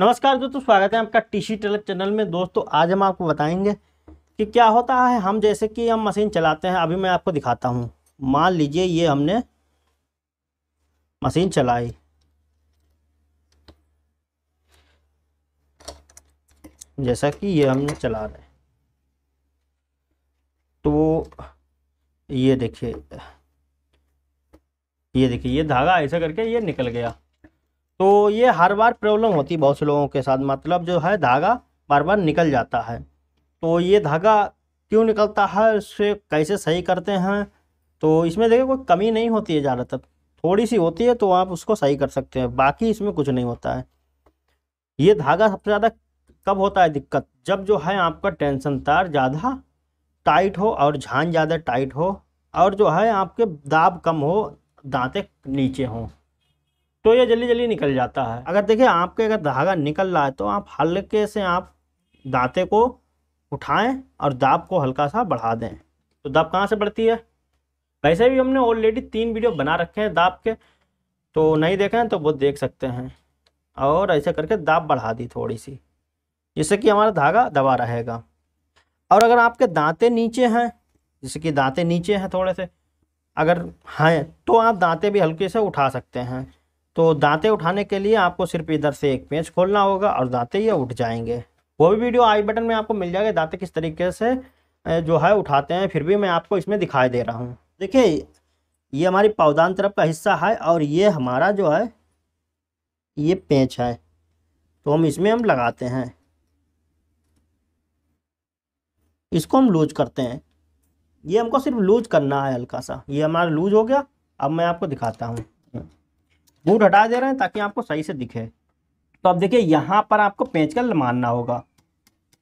नमस्कार दोस्तों स्वागत है आपका टीसी टेलर चैनल में दोस्तों आज हम आपको बताएंगे कि क्या होता है हम जैसे कि हम मशीन चलाते हैं अभी मैं आपको दिखाता हूं मान लीजिए ये हमने मशीन चलाई जैसा कि ये हमने चला रहे तो ये देखिए ये देखिए ये धागा ऐसा करके ये निकल गया तो ये हर बार प्रॉब्लम होती है बहुत से लोगों के साथ मतलब जो है धागा बार बार निकल जाता है तो ये धागा क्यों निकलता है उससे कैसे सही करते हैं तो इसमें देखिए कोई कमी नहीं होती है ज़्यादातर थोड़ी सी होती है तो आप उसको सही कर सकते हैं बाकी इसमें कुछ नहीं होता है ये धागा सबसे ज़्यादा कब होता है दिक्कत जब जो है आपका टेंशन तार ज़्यादा टाइट हो और झान ज़्यादा टाइट हो और जो है आपके दाब कम हो दाँतें नीचे हों तो ये जल्दी जल्दी निकल जाता है अगर देखिए आपके अगर धागा निकल रहा है तो आप हल्के से आप दांते को उठाएं और दाब को हल्का सा बढ़ा दें तो दाब कहाँ से बढ़ती है वैसे भी हमने ऑलरेडी तीन वीडियो बना रखे हैं दाब के तो नहीं देखें तो वो देख सकते हैं और ऐसे करके दाब बढ़ा दी थोड़ी सी जिससे कि हमारा धागा दबा रहेगा और अगर आपके दांते नीचे हैं जैसे कि दांते नीचे हैं थोड़े से अगर हैं तो आप दांते भी हल्के से उठा सकते हैं तो दांते उठाने के लिए आपको सिर्फ इधर से एक पेंच खोलना होगा और दांते ये उठ जाएंगे वो भी वीडियो आई बटन में आपको मिल जाएगा दांते किस तरीके से जो है उठाते हैं फिर भी मैं आपको इसमें दिखाई दे रहा हूँ देखिए ये हमारी पौधान तरफ का हिस्सा है और ये हमारा जो है ये पेंच है तो हम इसमें हम लगाते हैं इसको हम लूज करते हैं ये हमको सिर्फ लूज करना है हल्का सा ये हमारा लूज हो गया अब मैं आपको दिखाता हूँ बूट हटा दे रहे हैं ताकि आपको सही से दिखे तो अब देखिए यहाँ पर आपको पेंच का मानना होगा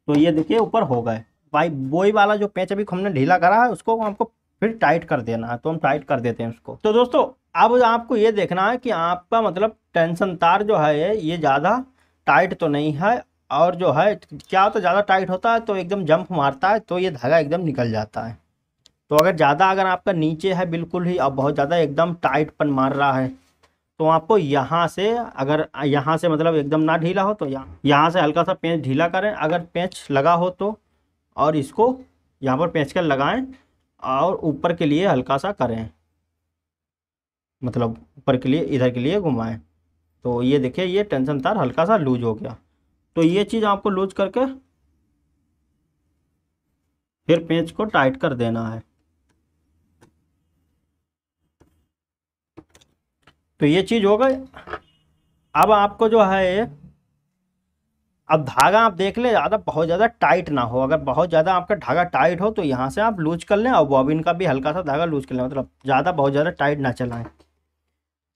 तो ये देखिए ऊपर हो गए भाई बोई वाला जो पेंच अभी हमने ढीला करा है उसको हमको फिर टाइट कर देना है तो हम टाइट कर देते हैं उसको तो दोस्तों अब आपको ये देखना है कि आपका मतलब टेंशन तार जो है ये ज़्यादा टाइट तो नहीं है और जो है क्या होता तो है ज़्यादा टाइट होता है तो एकदम जंप मारता है तो ये धागा एकदम निकल जाता है तो अगर ज़्यादा अगर आपका नीचे है बिल्कुल ही अब बहुत ज़्यादा एकदम टाइटपन मार रहा है तो आपको यहाँ से अगर यहाँ से मतलब एकदम ना ढीला हो तो यहाँ यहाँ से हल्का सा पेंच ढीला करें अगर पेंच लगा हो तो और इसको यहाँ पर पेंच कर लगाएं और ऊपर के लिए हल्का सा करें मतलब ऊपर के लिए इधर के लिए घुमाएं तो ये देखिए ये टेंशन तार हल्का सा लूज हो गया तो ये चीज़ आपको लूज करके फिर पेंच को टाइट कर देना है तो ये चीज़ हो गई अब आपको जो है अब धागा आप देख ले ज़्यादा बहुत ज़्यादा टाइट ना हो अगर बहुत ज़्यादा आपका धागा टाइट हो तो यहाँ से आप लूज कर लें और बॉबिन का भी हल्का सा धागा लूज कर लें मतलब ज़्यादा बहुत ज़्यादा टाइट ना चलाएं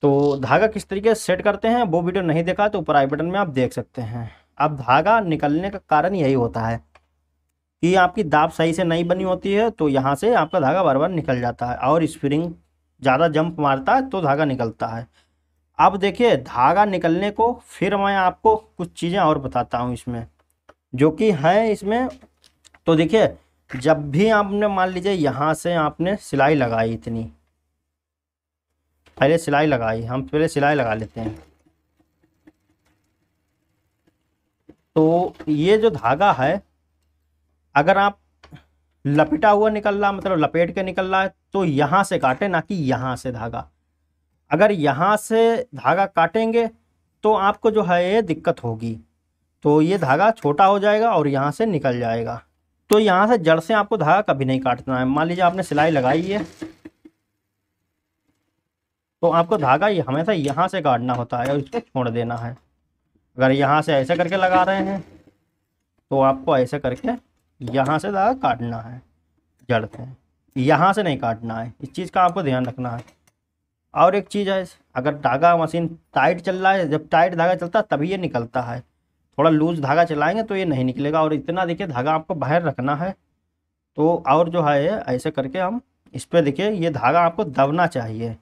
तो धागा किस तरीके से सेट करते हैं वो वीडियो नहीं देखा तो ऊपर आई बटन में आप देख सकते हैं अब धागा निकलने का कारण यही होता है कि आपकी दाब सही से नहीं बनी होती है तो यहाँ से आपका धागा बार बार निकल जाता है और स्प्रिंग ज़्यादा जंप मारता है तो धागा निकलता है अब देखिए धागा निकलने को फिर मैं आपको कुछ चीज़ें और बताता हूँ इसमें जो कि हैं इसमें तो देखिए जब भी आपने मान लीजिए यहाँ से आपने सिलाई लगाई इतनी पहले सिलाई लगाई हम पहले सिलाई लगा लेते हैं तो ये जो धागा है अगर आप लपेटा हुआ निकल रहा मतलब लपेट के निकल रहा है तो यहां से काटे ना कि यहाँ से धागा अगर यहाँ से धागा काटेंगे तो आपको जो है ये दिक्कत होगी तो ये धागा छोटा हो जाएगा और यहाँ से निकल जाएगा तो यहाँ से जड़ से आपको धागा कभी नहीं काटना है मान लीजिए आपने सिलाई लगाई है तो आपको धागा ये हमेशा यहाँ से काटना होता है और इसको छोड़ देना है अगर यहाँ से ऐसे करके लगा रहे हैं तो आपको ऐसे करके यहाँ से ज़्यादा काटना है जड़ से यहाँ से नहीं काटना है इस चीज़ का आपको ध्यान रखना है और एक चीज़ है अगर धागा मशीन टाइट चल रहा है जब टाइट धागा चलता है तभी ये निकलता है थोड़ा लूज धागा चलाएंगे तो ये नहीं निकलेगा और इतना देखिए धागा आपको बाहर रखना है तो और जो है ऐसे करके हम इस पर देखिए ये धागा आपको दबना चाहिए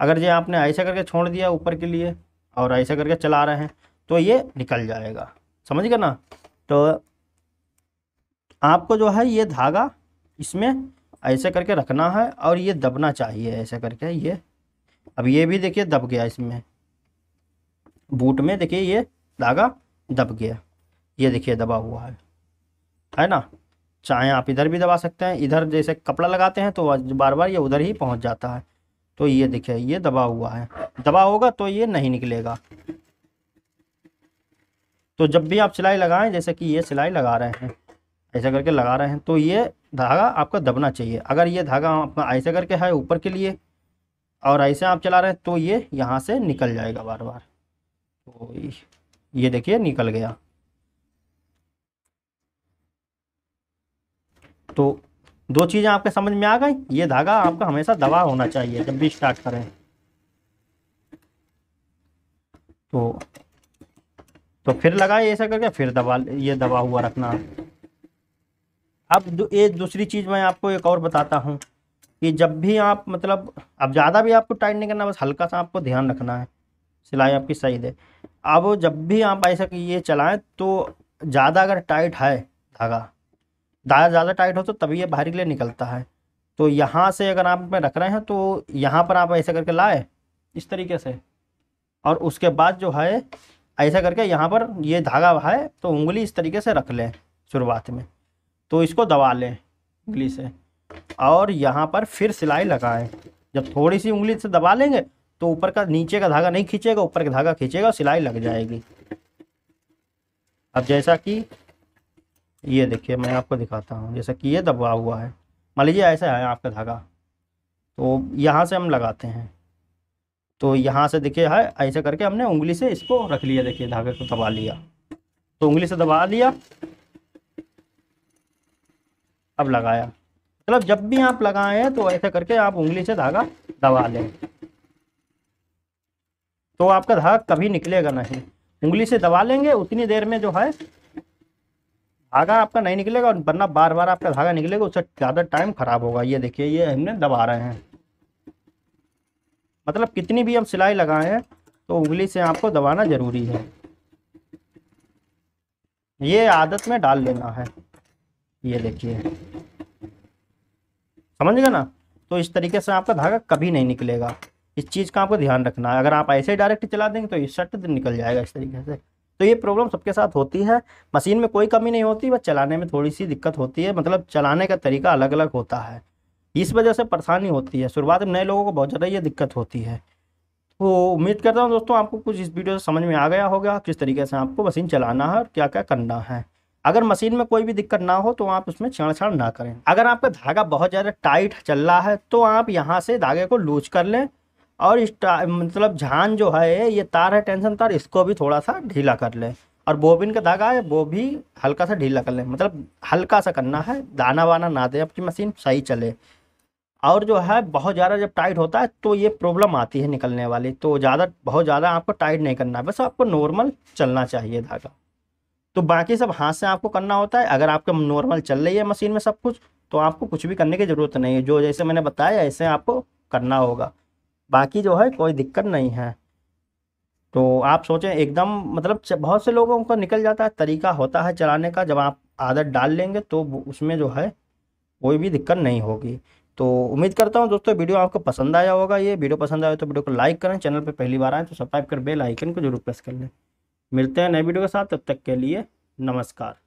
अगर ये आपने ऐसे करके छोड़ दिया ऊपर के लिए और ऐसे करके चला रहे हैं तो ये निकल जाएगा समझ गए ना तो आपको जो है ये धागा इसमें ऐसे करके रखना है और ये दबना चाहिए ऐसे करके ये अब ये भी देखिए दब गया इसमें बूट में देखिए ये धागा दब गया ये देखिए दबा हुआ है है ना चाहे आप इधर भी दबा सकते हैं इधर जैसे कपड़ा लगाते हैं तो बार बार ये उधर ही पहुंच जाता है तो ये देखिए ये दबा हुआ है दबा होगा तो ये नहीं निकलेगा तो जब भी आप सिलाई लगाएं जैसे कि ये सिलाई लगा रहे हैं ऐसा करके लगा रहे हैं तो ये धागा आपका दबना चाहिए अगर ये धागा आपका ऐसे करके है ऊपर के लिए और ऐसे आप चला रहे हैं तो ये यहाँ से निकल जाएगा बार बार तो ये देखिए निकल गया तो दो चीज़ें आपके समझ में आ गई ये धागा आपका हमेशा दबा होना चाहिए जब भी स्टार्ट करें तो तो फिर लगाए ऐसा करके फिर दबा ये दबा हुआ रखना अब ये दूसरी चीज़ मैं आपको एक और बताता हूँ कि जब भी आप मतलब अब ज़्यादा भी आपको टाइट नहीं करना बस हल्का सा आपको ध्यान रखना है सिलाई आपकी सही दे अब जब भी आप ऐसा कि ये चलाएं तो ज़्यादा अगर टाइट है धागा धागा ज़्यादा टाइट हो तो तभी ये बाहरी के लिए निकलता है तो यहाँ से अगर आप में रख रहे हैं तो यहाँ पर आप ऐसा करके लाए इस तरीके से और उसके बाद जो है ऐसा करके यहाँ पर ये धागा है तो उंगली इस तरीके से रख लें शुरुआत में तो इसको दबा लें उंगली हम्म। से और यहाँ पर फिर सिलाई लगाएं जब थोड़ी सी उंगली से दबा लेंगे तो ऊपर का नीचे का धागा नहीं खींचेगा ऊपर का धागा खींचेगा सिलाई लग जाएगी अब जैसा कि ये देखिए मैं आपको दिखाता हूँ जैसा कि ये दबा हुआ है मान लीजिए ऐसा है आपका धागा तो यहाँ से हम लगाते हैं तो यहाँ से देखिए है हाँ, ऐसे करके हमने उंगली से इसको रख लिया देखिए धागे को दबा लिया तो उंगली से दबा लिया अब लगाया मतलब जब भी आप लगाएं तो ऐसे करके आप उंगली से धागा दबा लें तो आपका धागा कभी निकलेगा नहीं उंगली से दबा लेंगे उतनी देर में जो है धागा आपका नहीं निकलेगा और वरना बार बार आपका धागा निकलेगा उससे ज़्यादा टाइम खराब होगा ये देखिए ये हमने दबा रहे हैं मतलब कितनी भी हम सिलाई लगाएं तो उंगली से आपको दबाना ज़रूरी है ये आदत में डाल लेना है ये देखिए समझ गए ना तो इस तरीके से आपका धागा कभी नहीं निकलेगा इस चीज़ का आपको ध्यान रखना है अगर आप ऐसे ही डायरेक्ट चला देंगे तो ये सट निकल जाएगा इस तरीके से तो ये प्रॉब्लम सबके साथ होती है मशीन में कोई कमी नहीं होती बस चलाने में थोड़ी सी दिक्कत होती है मतलब चलाने का तरीका अलग अलग होता है इस वजह से परेशानी होती है शुरुआत में नए लोगों को बहुत ज़्यादा ये दिक्कत होती है तो उम्मीद करता हूँ दोस्तों आपको कुछ इस वीडियो से समझ में आ गया होगा किस तरीके से आपको मशीन चलाना है और क्या क्या करना है अगर मशीन में कोई भी दिक्कत ना हो तो आप उसमें छेड़छाड़ ना करें अगर आपका धागा बहुत ज़्यादा टाइट चल रहा है तो आप यहाँ से धागे को लूज कर लें और इस मतलब झान जो है ये तार है टेंशन तार इसको भी थोड़ा सा ढीला कर लें और बोबिन का धागा है वो भी हल्का सा ढीला कर लें मतलब हल्का सा करना है दाना वाना ना दें आपकी मशीन सही चले और जो है बहुत ज़्यादा जब टाइट होता है तो ये प्रॉब्लम आती है निकलने वाली तो ज़्यादा बहुत ज़्यादा आपको टाइट नहीं करना है बस आपको नॉर्मल चलना चाहिए धागा तो बाकी सब हाथ से आपको करना होता है अगर आपका नॉर्मल चल रही है मशीन में सब कुछ तो आपको कुछ भी करने की ज़रूरत नहीं है जो जैसे मैंने बताया ऐसे आपको करना होगा बाकी जो है कोई दिक्कत नहीं है तो आप सोचें एकदम मतलब बहुत से लोगों का निकल जाता है तरीका होता है चलाने का जब आप आदत डाल लेंगे तो उसमें जो है कोई भी दिक्कत नहीं होगी तो उम्मीद करता हूँ दोस्तों वीडियो आपको पसंद आया होगा ये वीडियो पसंद आया तो वीडियो को लाइक करें चैनल पर पहली बार आए तो सब्सक्राइब कर बेल आइकन को जरूर प्रेस कर लें मिलते हैं नए वीडियो के साथ तब तक के लिए नमस्कार